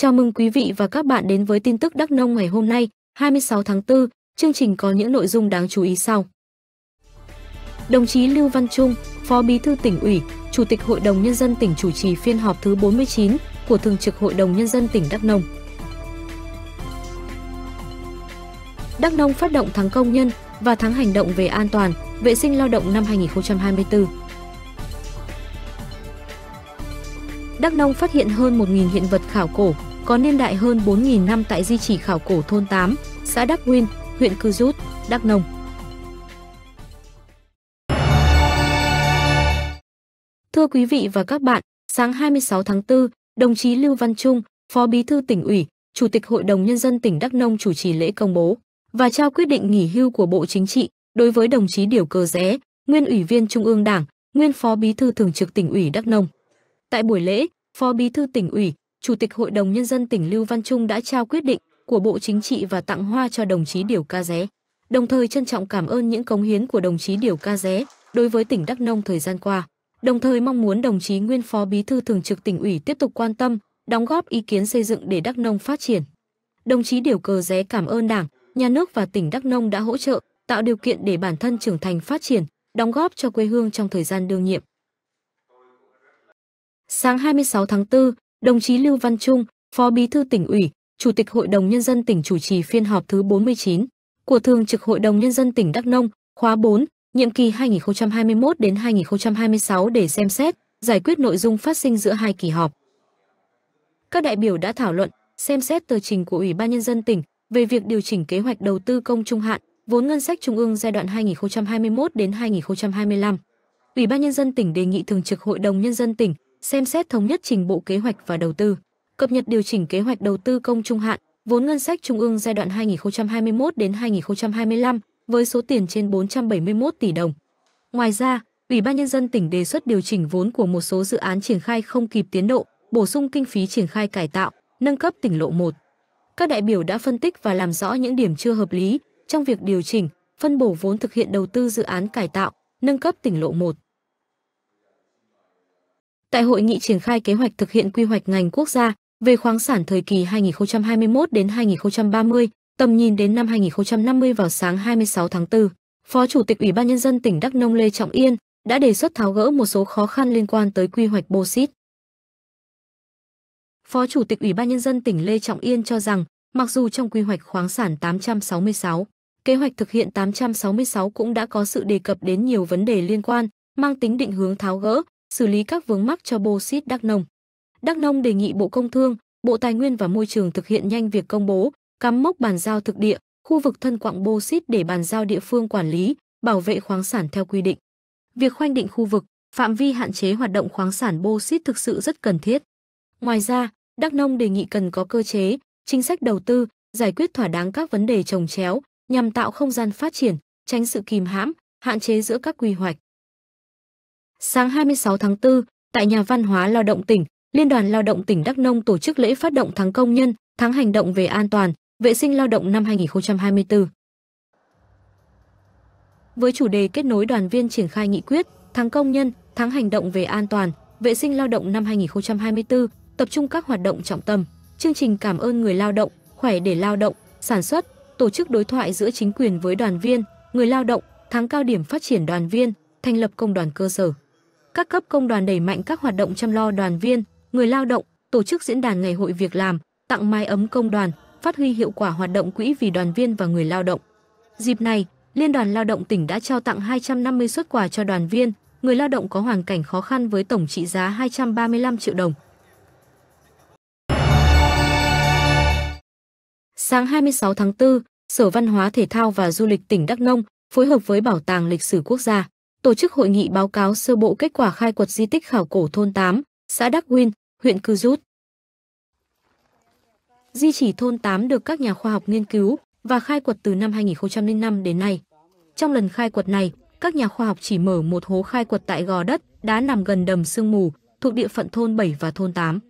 Chào mừng quý vị và các bạn đến với tin tức Đắk Nông ngày hôm nay, 26 tháng 4. Chương trình có những nội dung đáng chú ý sau. Đồng chí Lưu Văn Trung, Phó Bí thư tỉnh ủy, Chủ tịch Hội đồng Nhân dân tỉnh chủ trì phiên họp thứ 49 của Thường trực Hội đồng Nhân dân tỉnh Đắk Nông. Đắk Nông phát động tháng công nhân và tháng hành động về an toàn, vệ sinh lao động năm 2024. Đắk Nông phát hiện hơn 1.000 hiện vật khảo cổ, có niên đại hơn 4.000 năm tại di chỉ khảo cổ thôn 8, xã Đắk Nguyên, huyện Cư Rút, Đắk Nông. Thưa quý vị và các bạn, sáng 26 tháng 4, đồng chí Lưu Văn Trung, Phó Bí thư tỉnh ủy, Chủ tịch Hội đồng Nhân dân tỉnh Đắk Nông chủ trì lễ công bố và trao quyết định nghỉ hưu của Bộ Chính trị đối với đồng chí Điều Cơ Rẽ, nguyên ủy viên Trung ương Đảng, nguyên Phó Bí thư Thường trực tỉnh ủy Đắk Nông. Tại buổi lễ, Phó Bí thư tỉnh ủy, Chủ tịch Hội đồng Nhân dân tỉnh Lưu Văn Trung đã trao quyết định của Bộ Chính trị và tặng hoa cho đồng chí Điều Ca Ré, đồng thời trân trọng cảm ơn những cống hiến của đồng chí Điều Ca Ré đối với tỉnh Đắk Nông thời gian qua, đồng thời mong muốn đồng chí nguyên Phó Bí thư Thường trực tỉnh ủy tiếp tục quan tâm, đóng góp ý kiến xây dựng để Đắk Nông phát triển. Đồng chí Điều Cờ Ré cảm ơn Đảng, Nhà nước và tỉnh Đắk Nông đã hỗ trợ, tạo điều kiện để bản thân trưởng thành phát triển, đóng góp cho quê hương trong thời gian đương nhiệm. Sáng 26 tháng 4, đồng chí Lưu Văn Trung, Phó Bí thư tỉnh ủy, Chủ tịch Hội đồng nhân dân tỉnh chủ trì phiên họp thứ 49 của Thường trực Hội đồng nhân dân tỉnh Đắk Nông, khóa 4, nhiệm kỳ 2021 đến 2026 để xem xét, giải quyết nội dung phát sinh giữa hai kỳ họp. Các đại biểu đã thảo luận, xem xét tờ trình của Ủy ban nhân dân tỉnh về việc điều chỉnh kế hoạch đầu tư công trung hạn, vốn ngân sách trung ương giai đoạn 2021 đến 2025. Ủy ban nhân dân tỉnh đề nghị Thường trực Hội đồng nhân dân tỉnh xem xét thống nhất trình Bộ Kế hoạch và Đầu tư, cập nhật điều chỉnh kế hoạch đầu tư công trung hạn, vốn ngân sách trung ương giai đoạn 2021 đến 2025 với số tiền trên 471 tỷ đồng. Ngoài ra, Ủy ban nhân dân tỉnh đề xuất điều chỉnh vốn của một số dự án triển khai không kịp tiến độ, bổ sung kinh phí triển khai cải tạo, nâng cấp tỉnh lộ 1. Các đại biểu đã phân tích và làm rõ những điểm chưa hợp lý trong việc điều chỉnh, phân bổ vốn thực hiện đầu tư dự án cải tạo, nâng cấp tỉnh lộ 1 tại hội nghị triển khai kế hoạch thực hiện quy hoạch ngành quốc gia về khoáng sản thời kỳ 2021 đến 2030, tầm nhìn đến năm 2050 vào sáng 26 tháng 4. Phó Chủ tịch Ủy ban Nhân dân tỉnh Đắk Nông Lê Trọng Yên đã đề xuất tháo gỡ một số khó khăn liên quan tới quy hoạch bô xít. Phó Chủ tịch Ủy ban Nhân dân tỉnh Lê Trọng Yên cho rằng, mặc dù trong quy hoạch khoáng sản 866, kế hoạch thực hiện 866 cũng đã có sự đề cập đến nhiều vấn đề liên quan, mang tính định hướng tháo gỡ, xử lý các vướng mắc cho Bauxit Đắk Nông. Đắk Nông đề nghị Bộ Công Thương, Bộ Tài nguyên và Môi trường thực hiện nhanh việc công bố, cắm mốc bàn giao thực địa, khu vực thân quặng Bauxit để bàn giao địa phương quản lý, bảo vệ khoáng sản theo quy định. Việc khoanh định khu vực, phạm vi hạn chế hoạt động khoáng sản Bauxit thực sự rất cần thiết. Ngoài ra, Đắk Nông đề nghị cần có cơ chế, chính sách đầu tư, giải quyết thỏa đáng các vấn đề trồng chéo nhằm tạo không gian phát triển, tránh sự kìm hãm, hạn chế giữa các quy hoạch. Sáng 26 tháng 4, tại nhà văn hóa lao động tỉnh, Liên đoàn Lao động tỉnh Đắk Nông tổ chức lễ phát động tháng công nhân, tháng hành động về an toàn, vệ sinh lao động năm 2024. Với chủ đề kết nối đoàn viên triển khai nghị quyết, tháng công nhân, tháng hành động về an toàn, vệ sinh lao động năm 2024, tập trung các hoạt động trọng tâm, chương trình cảm ơn người lao động, khỏe để lao động, sản xuất, tổ chức đối thoại giữa chính quyền với đoàn viên, người lao động, tháng cao điểm phát triển đoàn viên, thành lập công đoàn cơ sở các cấp công đoàn đẩy mạnh các hoạt động chăm lo đoàn viên, người lao động, tổ chức diễn đàn ngày hội việc làm, tặng mái ấm công đoàn, phát huy hiệu quả hoạt động quỹ vì đoàn viên và người lao động. Dịp này, Liên đoàn Lao động tỉnh đã trao tặng 250 xuất quà cho đoàn viên, người lao động có hoàn cảnh khó khăn với tổng trị giá 235 triệu đồng. Sáng 26 tháng 4, Sở Văn hóa Thể thao và Du lịch tỉnh Đắk Nông phối hợp với Bảo tàng Lịch sử Quốc gia tổ chức hội nghị báo cáo sơ bộ kết quả khai quật di tích khảo cổ thôn 8, xã Đắc nguyên huyện Cư Rút. Di chỉ thôn 8 được các nhà khoa học nghiên cứu và khai quật từ năm 2005 đến nay. Trong lần khai quật này, các nhà khoa học chỉ mở một hố khai quật tại gò đất đá nằm gần đầm sương mù, thuộc địa phận thôn 7 và thôn 8.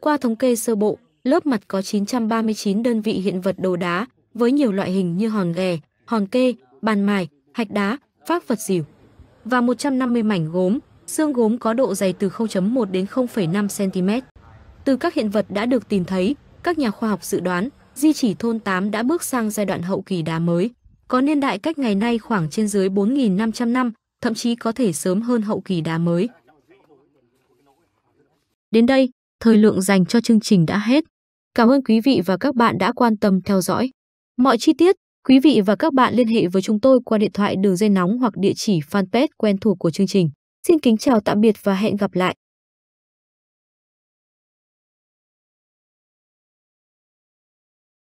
Qua thống kê sơ bộ, lớp mặt có 939 đơn vị hiện vật đồ đá với nhiều loại hình như hòn ghè, hòn kê, bàn mài, hạch đá, phác vật dìu và 150 mảnh gốm, xương gốm có độ dày từ 0.1 đến 0,5 cm. Từ các hiện vật đã được tìm thấy, các nhà khoa học dự đoán di chỉ thôn 8 đã bước sang giai đoạn hậu kỳ đá mới, có niên đại cách ngày nay khoảng trên dưới 4.500 năm, thậm chí có thể sớm hơn hậu kỳ đá mới. Đến đây, thời lượng dành cho chương trình đã hết. Cảm ơn quý vị và các bạn đã quan tâm theo dõi. Mọi chi tiết Quý vị và các bạn liên hệ với chúng tôi qua điện thoại đường dây nóng hoặc địa chỉ fanpage quen thuộc của chương trình. Xin kính chào tạm biệt và hẹn gặp lại.